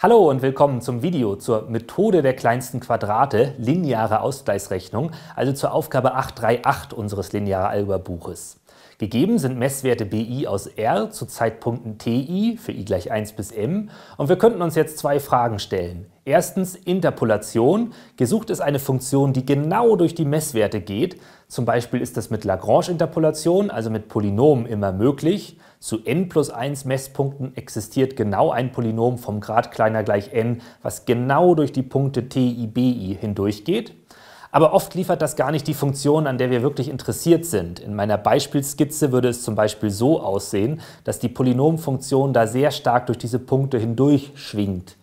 Hallo und willkommen zum Video zur Methode der kleinsten Quadrate, lineare Ausgleichsrechnung, also zur Aufgabe 838 unseres lineare Algebra Buches. Gegeben sind Messwerte bi aus R zu Zeitpunkten ti für i gleich 1 bis m und wir könnten uns jetzt zwei Fragen stellen. Erstens Interpolation. Gesucht ist eine Funktion, die genau durch die Messwerte geht. Zum Beispiel ist das mit Lagrange-Interpolation, also mit Polynomen, immer möglich. Zu n plus 1 Messpunkten existiert genau ein Polynom vom Grad kleiner gleich n, was genau durch die Punkte ti, bi hindurchgeht. Aber oft liefert das gar nicht die Funktion, an der wir wirklich interessiert sind. In meiner Beispielskizze würde es zum Beispiel so aussehen, dass die Polynomfunktion da sehr stark durch diese Punkte hindurch schwingt.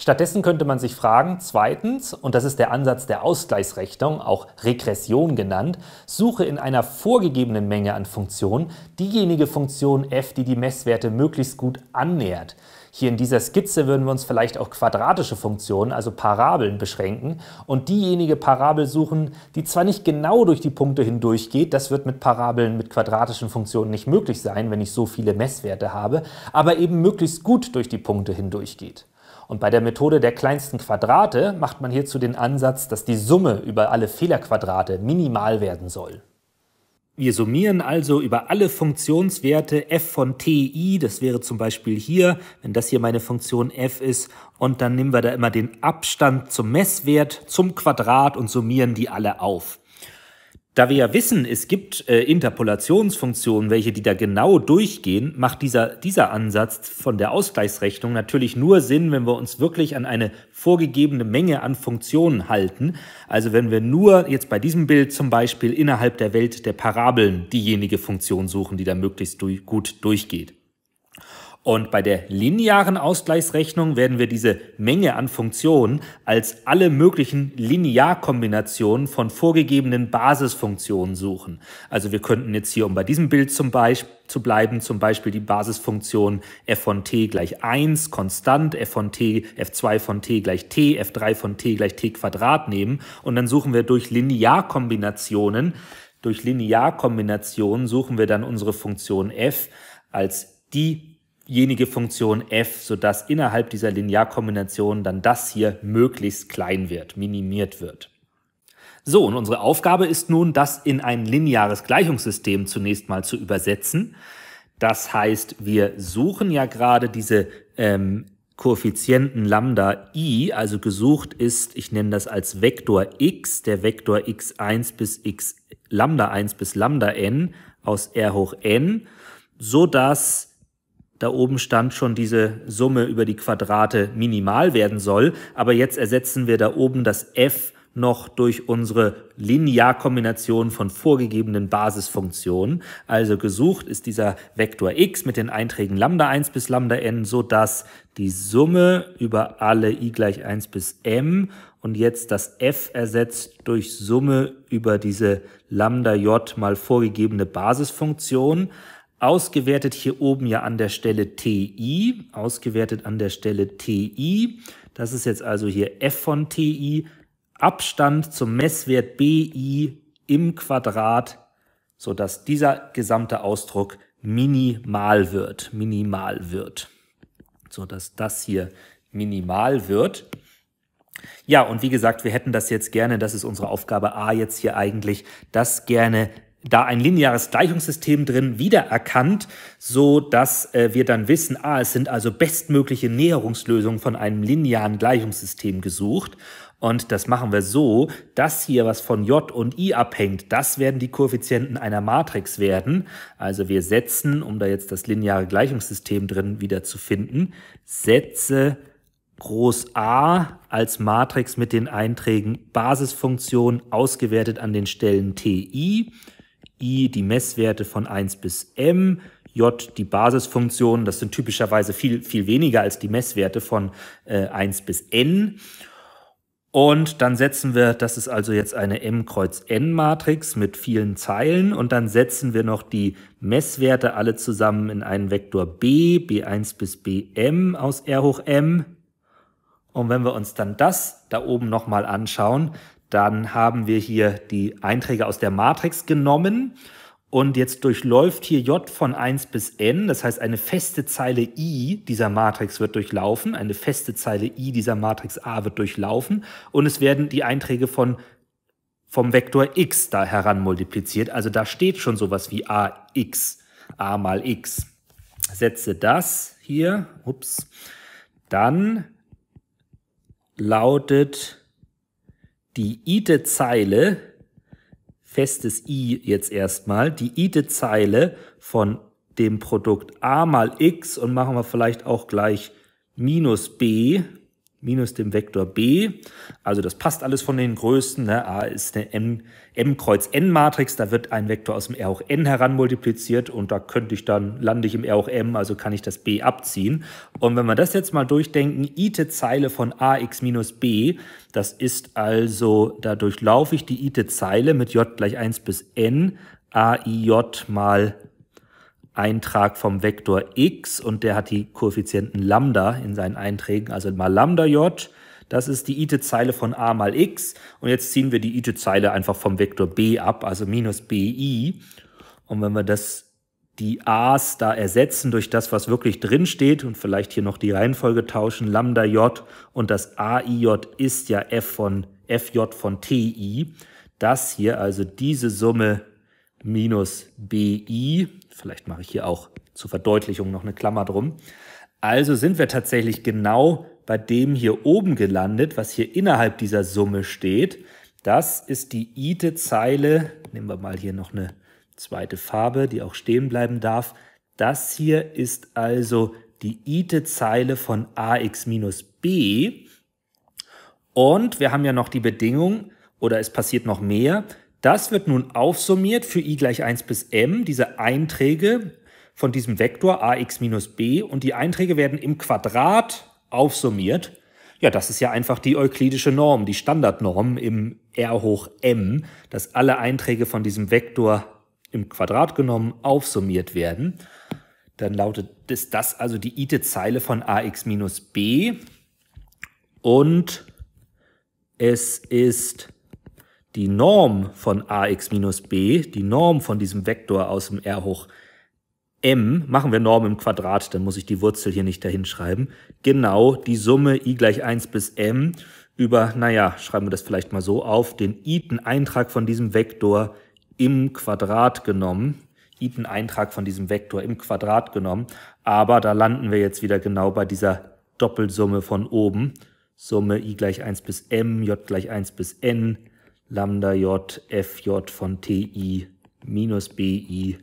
Stattdessen könnte man sich fragen, zweitens, und das ist der Ansatz der Ausgleichsrechnung, auch Regression genannt, suche in einer vorgegebenen Menge an Funktionen diejenige Funktion f, die die Messwerte möglichst gut annähert. Hier in dieser Skizze würden wir uns vielleicht auf quadratische Funktionen, also Parabeln, beschränken und diejenige Parabel suchen, die zwar nicht genau durch die Punkte hindurchgeht, das wird mit Parabeln mit quadratischen Funktionen nicht möglich sein, wenn ich so viele Messwerte habe, aber eben möglichst gut durch die Punkte hindurchgeht. Und bei der Methode der kleinsten Quadrate macht man hierzu den Ansatz, dass die Summe über alle Fehlerquadrate minimal werden soll. Wir summieren also über alle Funktionswerte f von ti, das wäre zum Beispiel hier, wenn das hier meine Funktion f ist, und dann nehmen wir da immer den Abstand zum Messwert, zum Quadrat und summieren die alle auf. Da wir ja wissen, es gibt äh, Interpolationsfunktionen, welche die da genau durchgehen, macht dieser, dieser Ansatz von der Ausgleichsrechnung natürlich nur Sinn, wenn wir uns wirklich an eine vorgegebene Menge an Funktionen halten. Also wenn wir nur jetzt bei diesem Bild zum Beispiel innerhalb der Welt der Parabeln diejenige Funktion suchen, die da möglichst durch, gut durchgeht. Und bei der linearen Ausgleichsrechnung werden wir diese Menge an Funktionen als alle möglichen Linearkombinationen von vorgegebenen Basisfunktionen suchen. Also wir könnten jetzt hier, um bei diesem Bild zum Beispiel zu bleiben, zum Beispiel die Basisfunktion f von t gleich 1 konstant, f von t, f2 von t gleich t, f3 von t gleich t Quadrat nehmen und dann suchen wir durch Linearkombinationen, durch Linearkombinationen suchen wir dann unsere Funktion f als die diejenige Funktion f, sodass innerhalb dieser Linearkombination dann das hier möglichst klein wird, minimiert wird. So, und unsere Aufgabe ist nun, das in ein lineares Gleichungssystem zunächst mal zu übersetzen. Das heißt, wir suchen ja gerade diese ähm, Koeffizienten Lambda i, also gesucht ist, ich nenne das als Vektor x, der Vektor x1 bis x Lambda 1 bis Lambda n aus R hoch n, so dass da oben stand schon diese Summe über die Quadrate minimal werden soll, aber jetzt ersetzen wir da oben das f noch durch unsere Linearkombination von vorgegebenen Basisfunktionen. Also gesucht ist dieser Vektor x mit den Einträgen Lambda 1 bis Lambda n, so die Summe über alle i gleich 1 bis m und jetzt das f ersetzt durch Summe über diese Lambda j mal vorgegebene Basisfunktion ausgewertet hier oben ja an der Stelle ti, ausgewertet an der Stelle ti. Das ist jetzt also hier f von ti, Abstand zum Messwert bi im Quadrat, sodass dieser gesamte Ausdruck minimal wird, minimal wird, sodass das hier minimal wird. Ja, und wie gesagt, wir hätten das jetzt gerne, das ist unsere Aufgabe A jetzt hier eigentlich, das gerne da ein lineares Gleichungssystem drin wiedererkannt, so dass äh, wir dann wissen, ah, es sind also bestmögliche Näherungslösungen von einem linearen Gleichungssystem gesucht. Und das machen wir so, das hier, was von J und I abhängt, das werden die Koeffizienten einer Matrix werden. Also wir setzen, um da jetzt das lineare Gleichungssystem drin wieder zu finden, Sätze Groß A als Matrix mit den Einträgen Basisfunktion ausgewertet an den Stellen TI I die Messwerte von 1 bis m, J die Basisfunktionen, das sind typischerweise viel, viel weniger als die Messwerte von äh, 1 bis n. Und dann setzen wir, das ist also jetzt eine M kreuz N Matrix mit vielen Zeilen und dann setzen wir noch die Messwerte alle zusammen in einen Vektor B, B1 bis Bm aus R hoch M. Und wenn wir uns dann das da oben nochmal anschauen, dann haben wir hier die Einträge aus der Matrix genommen und jetzt durchläuft hier J von 1 bis n, das heißt eine feste Zeile i dieser Matrix wird durchlaufen, eine feste Zeile i dieser Matrix A wird durchlaufen und es werden die Einträge von vom Vektor x da heran multipliziert. Also da steht schon sowas wie ax, a mal x. Setze das hier, ups, dann lautet die Ite-Zeile, festes i jetzt erstmal, die Ite-Zeile von dem Produkt a mal x und machen wir vielleicht auch gleich minus b minus dem Vektor b. Also das passt alles von den Größen. Ne? A ist eine M, M kreuz N Matrix, da wird ein Vektor aus dem R hoch N heranmultipliziert und da könnte ich dann, lande ich im R hoch M, also kann ich das b abziehen. Und wenn wir das jetzt mal durchdenken, i-te Zeile von ax minus b, das ist also, da durchlaufe ich die i-te Zeile mit j gleich 1 bis n, a j mal Eintrag vom Vektor x und der hat die Koeffizienten Lambda in seinen Einträgen, also mal Lambda j. Das ist die ite-Zeile von a mal x und jetzt ziehen wir die ite-Zeile einfach vom Vektor b ab, also minus bi. Und wenn wir das die A's da ersetzen durch das, was wirklich drin steht und vielleicht hier noch die Reihenfolge tauschen, Lambda J und das AIJ ist ja F von FJ von TI. Das hier, also diese Summe minus bi. Vielleicht mache ich hier auch zur Verdeutlichung noch eine Klammer drum. Also sind wir tatsächlich genau bei dem hier oben gelandet, was hier innerhalb dieser Summe steht. Das ist die ite-Zeile. Nehmen wir mal hier noch eine zweite Farbe, die auch stehen bleiben darf. Das hier ist also die ite-Zeile von ax minus b. Und wir haben ja noch die Bedingung, oder es passiert noch mehr, das wird nun aufsummiert für i gleich 1 bis m, diese Einträge von diesem Vektor ax minus b und die Einträge werden im Quadrat aufsummiert. Ja, das ist ja einfach die euklidische Norm, die Standardnorm im R hoch m, dass alle Einträge von diesem Vektor im Quadrat genommen aufsummiert werden. Dann lautet ist das also die ite Zeile von ax minus b und es ist die Norm von ax minus b, die Norm von diesem Vektor aus dem r hoch m, machen wir Norm im Quadrat, dann muss ich die Wurzel hier nicht dahin schreiben, genau die Summe i gleich 1 bis m über, naja, schreiben wir das vielleicht mal so auf, den Iten-Eintrag von diesem Vektor im Quadrat genommen, Iten-Eintrag von diesem Vektor im Quadrat genommen, aber da landen wir jetzt wieder genau bei dieser Doppelsumme von oben, Summe i gleich 1 bis m, j gleich 1 bis n, Lambda J FJ von TI minus BI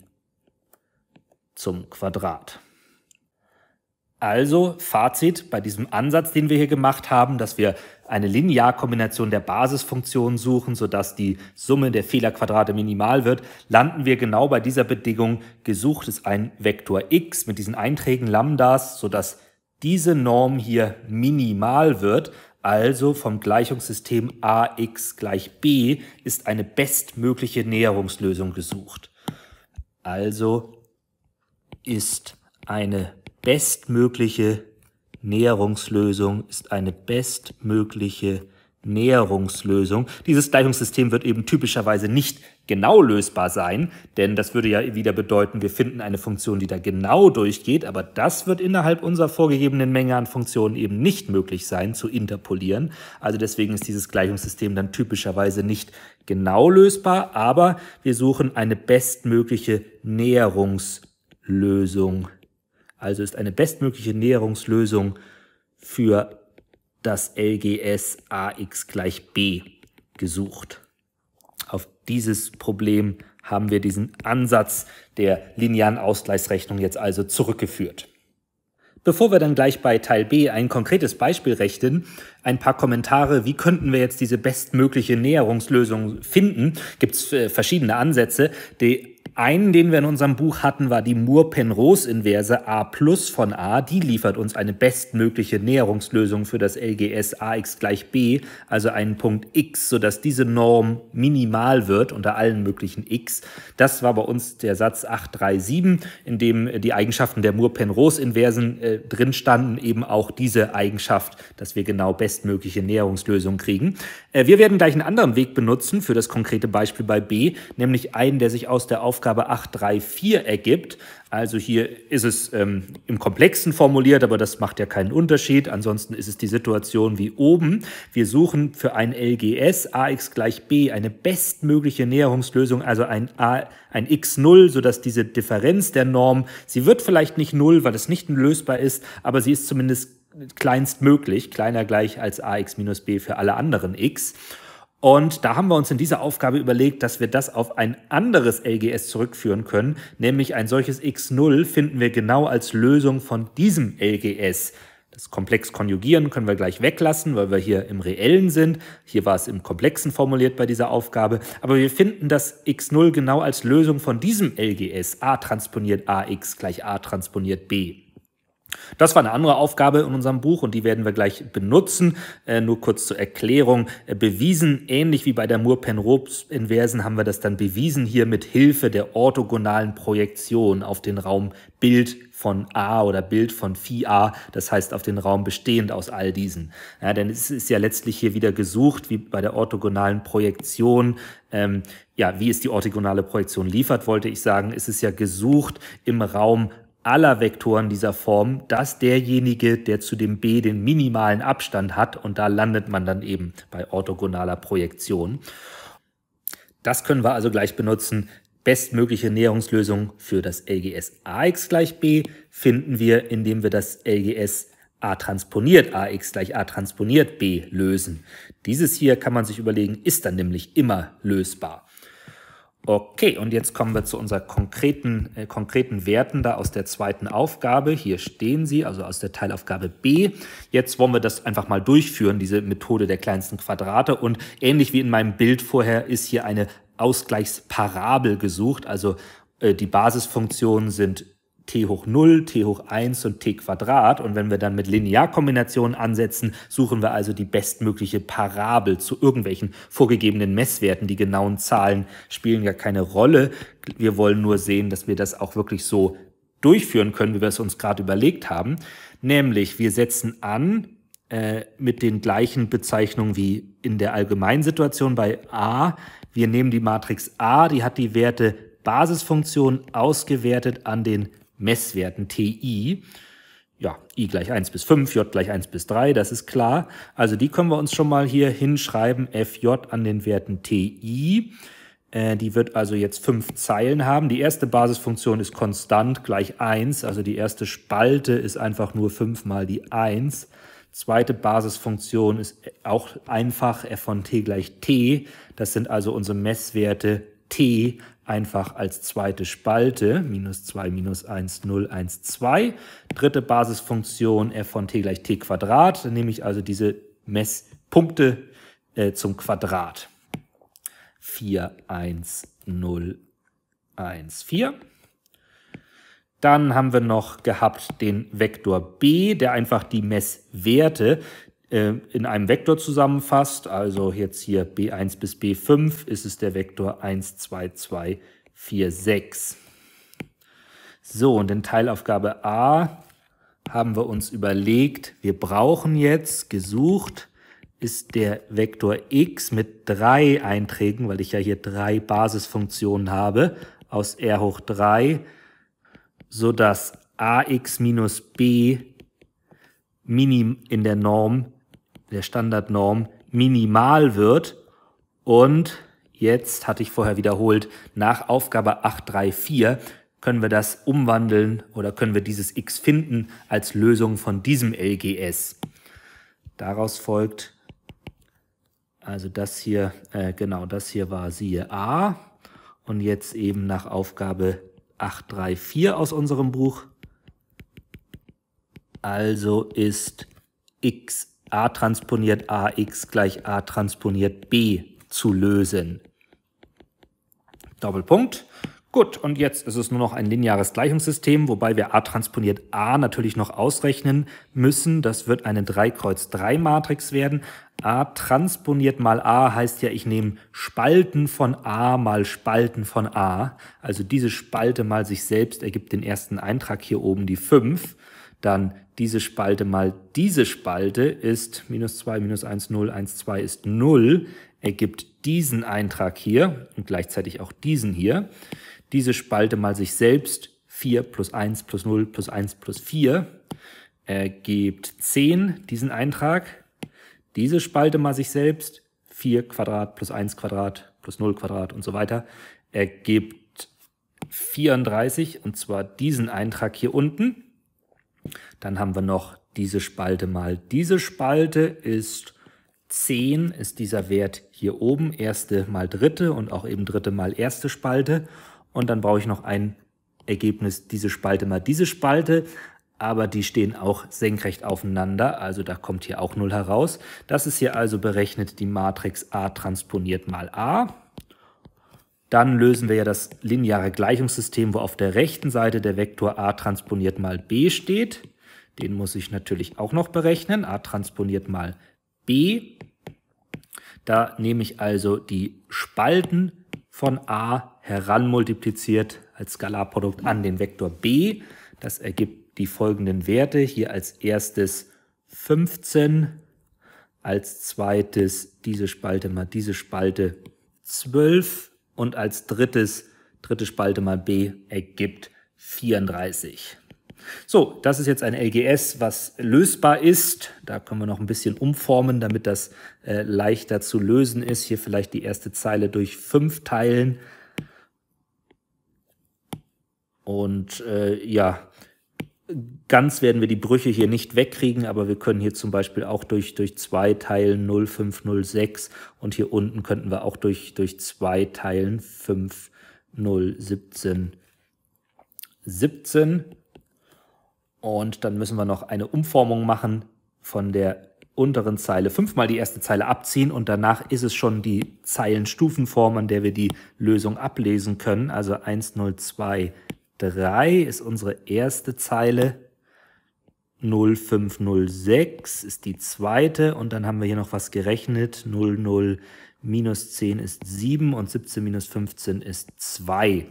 zum Quadrat. Also Fazit bei diesem Ansatz, den wir hier gemacht haben, dass wir eine Linearkombination der Basisfunktionen suchen, sodass die Summe der Fehlerquadrate minimal wird, landen wir genau bei dieser Bedingung, gesucht ist ein Vektor x mit diesen Einträgen Lambdas, sodass diese Norm hier minimal wird, also vom Gleichungssystem ax gleich b ist eine bestmögliche Näherungslösung gesucht. Also ist eine bestmögliche Näherungslösung ist eine bestmögliche Näherungslösung. Dieses Gleichungssystem wird eben typischerweise nicht genau lösbar sein, denn das würde ja wieder bedeuten, wir finden eine Funktion, die da genau durchgeht, aber das wird innerhalb unserer vorgegebenen Menge an Funktionen eben nicht möglich sein zu interpolieren. Also deswegen ist dieses Gleichungssystem dann typischerweise nicht genau lösbar, aber wir suchen eine bestmögliche Näherungslösung. Also ist eine bestmögliche Näherungslösung für das LGS AX gleich B gesucht. Auf dieses Problem haben wir diesen Ansatz der linearen Ausgleichsrechnung jetzt also zurückgeführt. Bevor wir dann gleich bei Teil B ein konkretes Beispiel rechnen, ein paar Kommentare, wie könnten wir jetzt diese bestmögliche Näherungslösung finden, gibt es äh, verschiedene Ansätze. Die einen, den wir in unserem Buch hatten, war die Moore-Penrose-Inverse A plus von A. Die liefert uns eine bestmögliche Näherungslösung für das LGS AX gleich B, also einen Punkt X, sodass diese Norm minimal wird unter allen möglichen X. Das war bei uns der Satz 837, in dem äh, die Eigenschaften der Moore-Penrose-Inversen äh, drin standen, eben auch diese Eigenschaft, dass wir genau bestmögliche Näherungslösungen kriegen. Äh, wir werden gleich einen anderen Weg benutzen für das konkrete Beispiel bei B, nämlich einen, der sich aus der Aufgabe Aufgabe 834 ergibt. Also hier ist es ähm, im Komplexen formuliert, aber das macht ja keinen Unterschied. Ansonsten ist es die Situation wie oben. Wir suchen für ein LGS AX gleich B eine bestmögliche Näherungslösung, also ein, A, ein X0, sodass diese Differenz der Norm, sie wird vielleicht nicht 0, weil es nicht lösbar ist, aber sie ist zumindest kleinstmöglich, kleiner gleich als ax minus b für alle anderen x. Und da haben wir uns in dieser Aufgabe überlegt, dass wir das auf ein anderes LGS zurückführen können, nämlich ein solches x0 finden wir genau als Lösung von diesem LGS. Das Komplex konjugieren können wir gleich weglassen, weil wir hier im Reellen sind. Hier war es im Komplexen formuliert bei dieser Aufgabe. Aber wir finden das x0 genau als Lösung von diesem LGS. A transponiert AX gleich A transponiert B. Das war eine andere Aufgabe in unserem Buch und die werden wir gleich benutzen. Äh, nur kurz zur Erklärung. Äh, bewiesen, ähnlich wie bei der Moore-Penrose-Inversen, haben wir das dann bewiesen hier mit Hilfe der orthogonalen Projektion auf den Raum Bild von A oder Bild von Phi A, das heißt auf den Raum bestehend aus all diesen. Ja, denn es ist ja letztlich hier wieder gesucht, wie bei der orthogonalen Projektion, ähm, ja, wie es die orthogonale Projektion liefert, wollte ich sagen, es ist ja gesucht im Raum aller Vektoren dieser Form, dass derjenige, der zu dem B den minimalen Abstand hat, und da landet man dann eben bei orthogonaler Projektion. Das können wir also gleich benutzen. Bestmögliche Näherungslösung für das LGS AX gleich B finden wir, indem wir das LGS A transponiert AX gleich A transponiert B lösen. Dieses hier kann man sich überlegen, ist dann nämlich immer lösbar. Okay, und jetzt kommen wir zu unseren konkreten, äh, konkreten Werten da aus der zweiten Aufgabe. Hier stehen sie, also aus der Teilaufgabe B. Jetzt wollen wir das einfach mal durchführen, diese Methode der kleinsten Quadrate. Und ähnlich wie in meinem Bild vorher ist hier eine Ausgleichsparabel gesucht. Also äh, die Basisfunktionen sind t hoch 0, t hoch 1 und t Quadrat. Und wenn wir dann mit Linearkombinationen ansetzen, suchen wir also die bestmögliche Parabel zu irgendwelchen vorgegebenen Messwerten. Die genauen Zahlen spielen ja keine Rolle. Wir wollen nur sehen, dass wir das auch wirklich so durchführen können, wie wir es uns gerade überlegt haben. Nämlich, wir setzen an äh, mit den gleichen Bezeichnungen wie in der Allgemeinsituation bei A. Wir nehmen die Matrix A, die hat die Werte Basisfunktion ausgewertet an den Messwerten TI. Ja, i gleich 1 bis 5, j gleich 1 bis 3, das ist klar. Also die können wir uns schon mal hier hinschreiben, fj an den Werten ti. Äh, die wird also jetzt fünf Zeilen haben. Die erste Basisfunktion ist konstant gleich 1, also die erste Spalte ist einfach nur 5 mal die 1. Zweite Basisfunktion ist auch einfach f von t gleich t. Das sind also unsere Messwerte t einfach als zweite Spalte, minus 2 minus 1, 0, 1, 2. Dritte Basisfunktion f von t gleich t Quadrat. Dann nehme ich also diese Messpunkte äh, zum Quadrat. 4, 1, 0, 1, 4. Dann haben wir noch gehabt den Vektor b, der einfach die Messwerte äh, in einem Vektor zusammenfasst, also jetzt hier B1 bis B5, ist es der Vektor 1, 2, 2, 4, 6. So, und in Teilaufgabe A haben wir uns überlegt, wir brauchen jetzt gesucht, ist der Vektor x mit drei Einträgen, weil ich ja hier drei Basisfunktionen habe, aus r hoch 3, sodass ax minus b minim in der Norm der Standardnorm minimal wird. Und jetzt hatte ich vorher wiederholt, nach Aufgabe 834 können wir das umwandeln oder können wir dieses x finden als Lösung von diesem LGS. Daraus folgt, also das hier, äh, genau das hier war siehe A und jetzt eben nach Aufgabe 834 aus unserem Buch. Also ist x a transponiert ax gleich a transponiert b zu lösen. Doppelpunkt. Gut, und jetzt ist es nur noch ein lineares Gleichungssystem, wobei wir a transponiert a natürlich noch ausrechnen müssen. Das wird eine 3 kreuz 3 Matrix werden. a transponiert mal a heißt ja, ich nehme Spalten von a mal Spalten von a. Also diese Spalte mal sich selbst ergibt den ersten Eintrag hier oben, die 5 dann diese Spalte mal diese Spalte ist minus 2, minus 1, 0, 1, 2 ist 0, ergibt diesen Eintrag hier und gleichzeitig auch diesen hier. Diese Spalte mal sich selbst 4 plus 1 plus 0 plus 1 plus 4 ergibt 10, diesen Eintrag. Diese Spalte mal sich selbst 4 Quadrat plus 1 Quadrat plus 0 Quadrat und so weiter ergibt 34 und zwar diesen Eintrag hier unten. Dann haben wir noch diese Spalte mal diese Spalte ist 10, ist dieser Wert hier oben, erste mal dritte und auch eben dritte mal erste Spalte. Und dann brauche ich noch ein Ergebnis, diese Spalte mal diese Spalte, aber die stehen auch senkrecht aufeinander, also da kommt hier auch 0 heraus. Das ist hier also berechnet die Matrix A transponiert mal A dann lösen wir ja das lineare Gleichungssystem, wo auf der rechten Seite der Vektor a transponiert mal b steht. Den muss ich natürlich auch noch berechnen, a transponiert mal b. Da nehme ich also die Spalten von a heranmultipliziert als Skalarprodukt an den Vektor b. Das ergibt die folgenden Werte. Hier als erstes 15, als zweites diese Spalte mal diese Spalte 12 und als drittes, dritte Spalte mal b ergibt 34. So, das ist jetzt ein LGS, was lösbar ist. Da können wir noch ein bisschen umformen, damit das äh, leichter zu lösen ist. Hier vielleicht die erste Zeile durch 5 teilen. Und äh, ja, Ganz werden wir die Brüche hier nicht wegkriegen, aber wir können hier zum Beispiel auch durch, durch zwei Teilen 0506 und hier unten könnten wir auch durch, durch zwei Teilen 5017 17. Und dann müssen wir noch eine Umformung machen von der unteren Zeile. Fünfmal die erste Zeile abziehen und danach ist es schon die Zeilenstufenform, an der wir die Lösung ablesen können. Also 102 3 ist unsere erste Zeile. 0506 ist die zweite und dann haben wir hier noch was gerechnet. 00 minus 10 ist 7 und 17 minus 15 ist 2.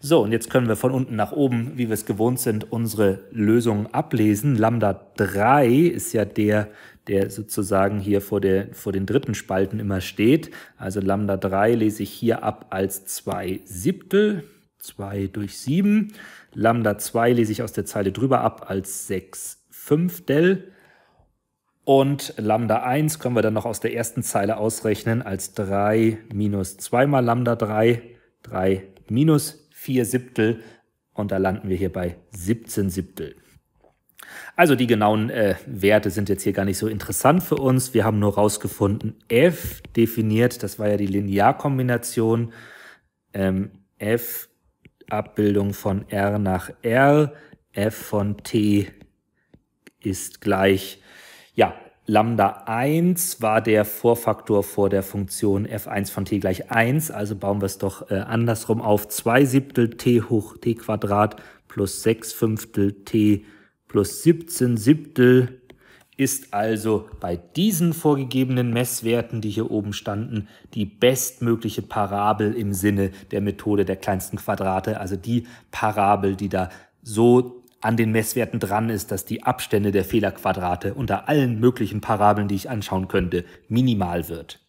So, und jetzt können wir von unten nach oben, wie wir es gewohnt sind, unsere Lösungen ablesen. Lambda 3 ist ja der, der sozusagen hier vor, der, vor den dritten Spalten immer steht. Also Lambda 3 lese ich hier ab als 2 Siebtel. 2 durch 7. Lambda 2 lese ich aus der Zeile drüber ab als 6 Fünftel. Und Lambda 1 können wir dann noch aus der ersten Zeile ausrechnen als 3 minus 2 mal Lambda 3, 3 minus 4 Siebtel. Und da landen wir hier bei 17 Siebtel. Also die genauen äh, Werte sind jetzt hier gar nicht so interessant für uns. Wir haben nur rausgefunden, f definiert, das war ja die Linearkombination, ähm, f Abbildung von R nach R, f von t ist gleich, ja, Lambda 1 war der Vorfaktor vor der Funktion f1 von t gleich 1, also bauen wir es doch äh, andersrum auf. 2 Siebtel t hoch t Quadrat plus 6 Fünftel t plus 17 Siebtel ist also bei diesen vorgegebenen Messwerten, die hier oben standen, die bestmögliche Parabel im Sinne der Methode der kleinsten Quadrate, also die Parabel, die da so an den Messwerten dran ist, dass die Abstände der Fehlerquadrate unter allen möglichen Parabeln, die ich anschauen könnte, minimal wird.